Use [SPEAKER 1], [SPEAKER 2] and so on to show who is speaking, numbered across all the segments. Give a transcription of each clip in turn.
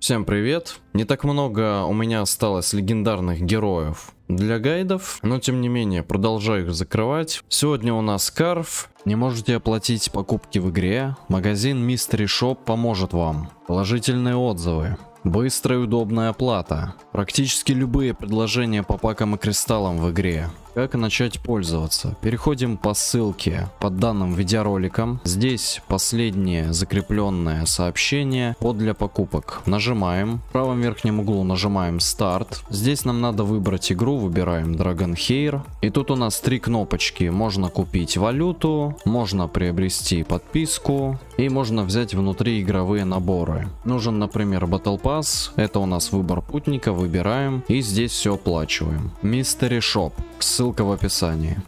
[SPEAKER 1] Всем привет. Не так много у меня осталось легендарных героев для гайдов, но тем не менее продолжаю их закрывать. Сегодня у нас Карф. Не можете оплатить покупки в игре? Магазин Mystery Shop поможет вам. Положительные отзывы. Быстрая и удобная оплата. Практически любые предложения по пакам и кристаллам в игре. Как начать пользоваться? Переходим по ссылке под данным видеороликом. Здесь последнее закрепленное сообщение под для покупок. Нажимаем. В правом верхнем углу нажимаем старт. Здесь нам надо выбрать игру. Выбираем Dragon Hair. И тут у нас три кнопочки. Можно купить валюту, можно приобрести подписку и можно взять внутри игровые наборы. Нужен, например, Battle Pass. Это у нас выбор путника. Выбираем. И здесь все оплачиваем. Mystery Shop. Ссылка ссылка в описании.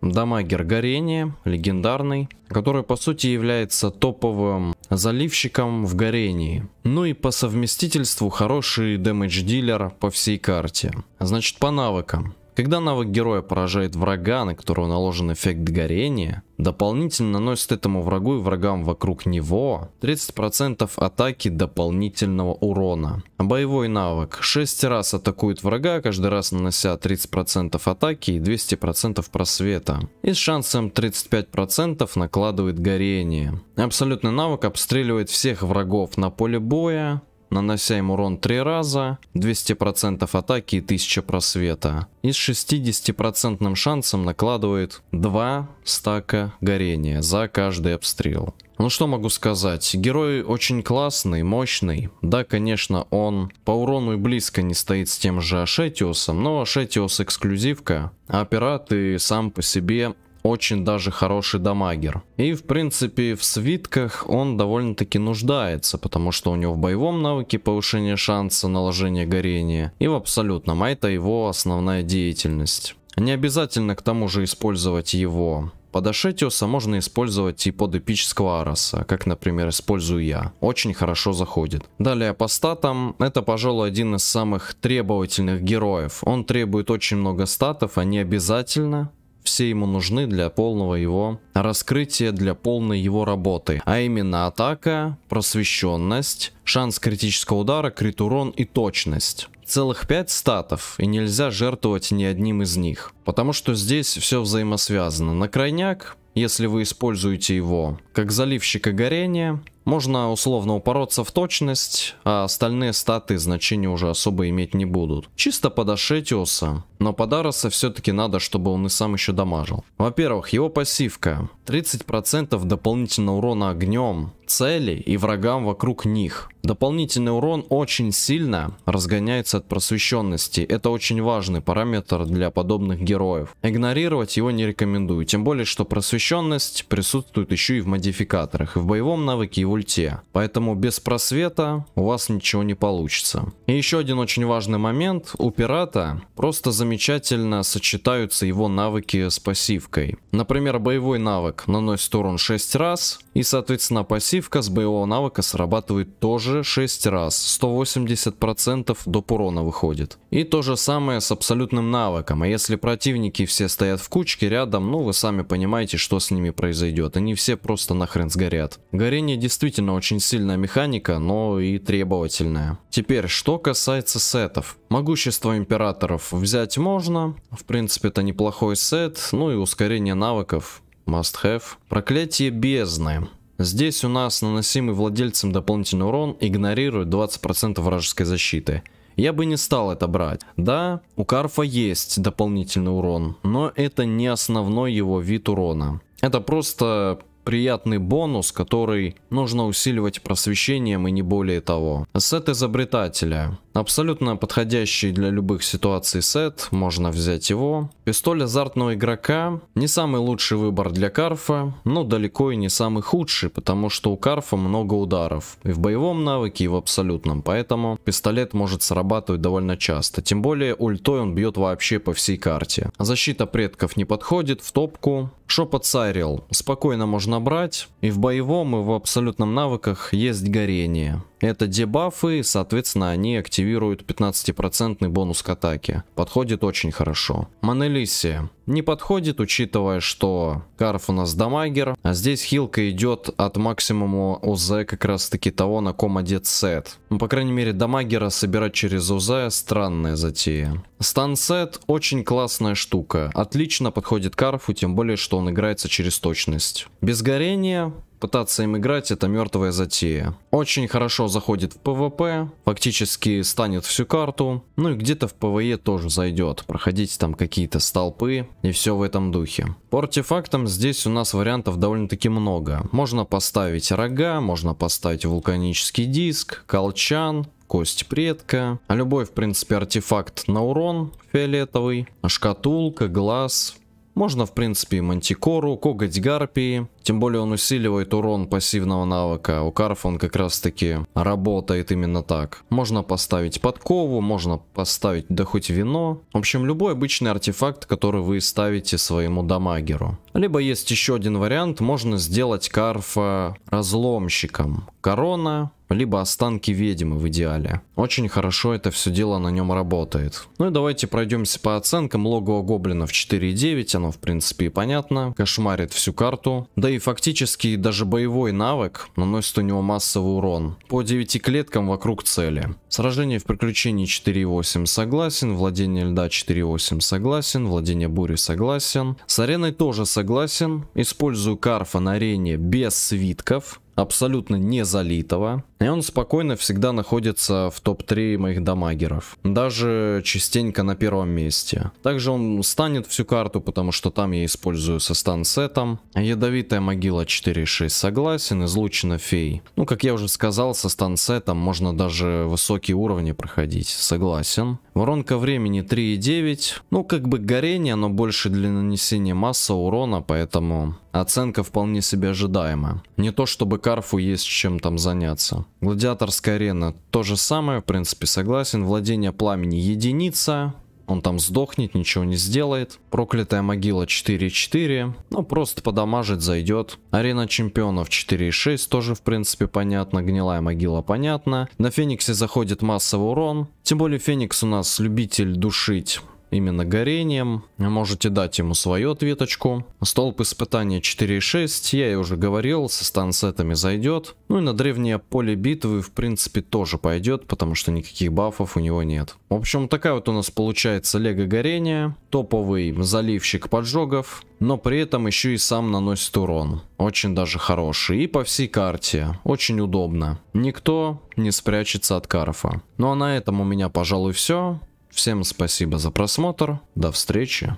[SPEAKER 1] Дамагер горения, легендарный, который по сути является топовым заливщиком в горении. Ну и по совместительству хороший дэмэдж дилер по всей карте. Значит по навыкам. Когда навык героя поражает врага, на которого наложен эффект горения, дополнительно наносит этому врагу и врагам вокруг него 30% атаки дополнительного урона. Боевой навык. 6 раз атакует врага, каждый раз нанося 30% атаки и 200% просвета. И с шансом 35% накладывает горение. Абсолютный навык обстреливает всех врагов на поле боя, нанося им урон 3 раза, 200% атаки и 1000 просвета. И с 60% шансом накладывает 2 стака горения за каждый обстрел. Ну что могу сказать, герой очень классный, мощный. Да, конечно, он по урону и близко не стоит с тем же Ашетиусом, но Ашетиус эксклюзивка, а пираты сам по себе очень даже хороший дамагер. И в принципе в свитках он довольно-таки нуждается, потому что у него в боевом навыке повышение шанса наложения горения и в абсолютном, а это его основная деятельность. Не обязательно к тому же использовать его. Под Ашетиуса можно использовать и под эпического араса как, например, использую я. Очень хорошо заходит. Далее по статам, это, пожалуй, один из самых требовательных героев. Он требует очень много статов, а не обязательно все ему нужны для полного его раскрытия, для полной его работы. А именно атака, просвещенность, шанс критического удара, крит урон и точность. Целых 5 статов, и нельзя жертвовать ни одним из них. Потому что здесь все взаимосвязано. На крайняк, если вы используете его как заливщика горения, можно условно упороться в точность, а остальные статы значения уже особо иметь не будут. Чисто под Ашетиуса, но подароса все-таки надо, чтобы он и сам еще дамажил. Во-первых, его пассивка. 30% дополнительного урона огнем, цели и врагам вокруг них. Дополнительный урон очень сильно разгоняется от просвещенности. Это очень важный параметр для подобных героев. Игнорировать его не рекомендую, тем более, что просвещенность присутствует еще и в модификаторах. В боевом навыке его в ульте. Поэтому без просвета у вас ничего не получится. И еще один очень важный момент. У пирата просто замечательно сочетаются его навыки с пассивкой. Например, боевой навык наносит урон 6 раз. И, соответственно, пассивка с боевого навыка срабатывает тоже 6 раз. 180% до урона выходит. И то же самое с абсолютным навыком. А если противники все стоят в кучке рядом, ну вы сами понимаете, что с ними произойдет. Они все просто нахрен сгорят. Горение дистанции действительно очень сильная механика, но и требовательная. Теперь, что касается сетов. Могущество императоров взять можно, в принципе это неплохой сет, ну и ускорение навыков, must have. Проклятие бездны. Здесь у нас наносимый владельцем дополнительный урон игнорирует 20% вражеской защиты. Я бы не стал это брать. Да, у Карфа есть дополнительный урон, но это не основной его вид урона. Это просто приятный бонус, который нужно усиливать просвещением и не более того. Сет изобретателя. Абсолютно подходящий для любых ситуаций сет, можно взять его. Пистоль азартного игрока не самый лучший выбор для Карфа, но далеко и не самый худший, потому что у Карфа много ударов. И в боевом навыке, и в абсолютном, поэтому пистолет может срабатывать довольно часто. Тем более ультой он бьет вообще по всей карте. Защита предков не подходит, в топку. Шепот Сайрил спокойно можно брать, и в боевом, и в абсолютном навыках есть горение. Это дебафы, соответственно, они активируют 15% бонус к атаке. Подходит очень хорошо. Манелисия Не подходит, учитывая, что Карф у нас дамагер, а здесь хилка идет от максимума ОЗ как раз таки того, на ком одет сет. Ну, по крайней мере, дамагера собирать через ОЗ странная затея. Стансет очень классная штука. Отлично подходит Карфу, тем более, что он играется через точность. Без горения Пытаться им играть это мертвая затея. Очень хорошо заходит в ПВП, фактически станет всю карту, ну и где-то в ПВЕ тоже зайдет, проходить там какие-то столпы и все в этом духе. По артефактам здесь у нас вариантов довольно-таки много. Можно поставить рога, можно поставить вулканический диск, колчан, кость предка, а любой, в принципе, артефакт на урон фиолетовый, шкатулка, глаз, можно, в принципе, и Мантикору, Коготь Гарпии. Тем более он усиливает урон пассивного навыка. У Карфа он как раз-таки работает именно так. Можно поставить подкову, можно поставить да хоть вино. В общем, любой обычный артефакт, который вы ставите своему дамагеру. Либо есть еще один вариант, можно сделать Карфа разломщиком. Корона, либо останки ведьмы в идеале. Очень хорошо это все дело на нем работает. Ну и давайте пройдемся по оценкам. Логово гоблинов 4.9, оно в принципе и понятно, кошмарит всю карту. Да и фактически даже боевой навык наносит у него массовый урон. По 9 клеткам вокруг цели. Сражение в приключении 4.8 согласен, владение льда 4.8 согласен, владение бури согласен. С ареной тоже согласен, использую карфа на арене без свитков абсолютно не залитого. И он спокойно всегда находится в топ-3 моих дамагеров. Даже частенько на первом месте. Также он станет всю карту, потому что там я использую со стансетом. Ядовитая могила 4.6 согласен, излучена фей. Ну, как я уже сказал, со стансетом можно даже высокие уровни проходить, согласен. Воронка времени 3.9. Ну, как бы горение, но больше для нанесения масса урона, поэтому оценка вполне себе ожидаема. Не то чтобы Карфу есть чем там заняться. Гладиаторская арена. То же самое, в принципе, согласен. Владение пламени единица. Он там сдохнет, ничего не сделает. Проклятая могила 4-4. Ну, просто подамажит, зайдет. Арена чемпионов 4-6. Тоже, в принципе, понятно. Гнилая могила, понятно. На Фениксе заходит массовый урон. Тем более, Феникс у нас любитель душить именно горением. Можете дать ему свою ответочку. Столб испытания 4.6, я и уже говорил, со стансетами зайдет. Ну и на древнее поле битвы, в принципе, тоже пойдет, потому что никаких бафов у него нет. В общем, такая вот у нас получается лего горение, топовый заливщик поджогов, но при этом еще и сам наносит урон. Очень даже хороший. И по всей карте. Очень удобно. Никто не спрячется от Карфа. Ну а на этом у меня, пожалуй, все. Всем спасибо за просмотр, до встречи.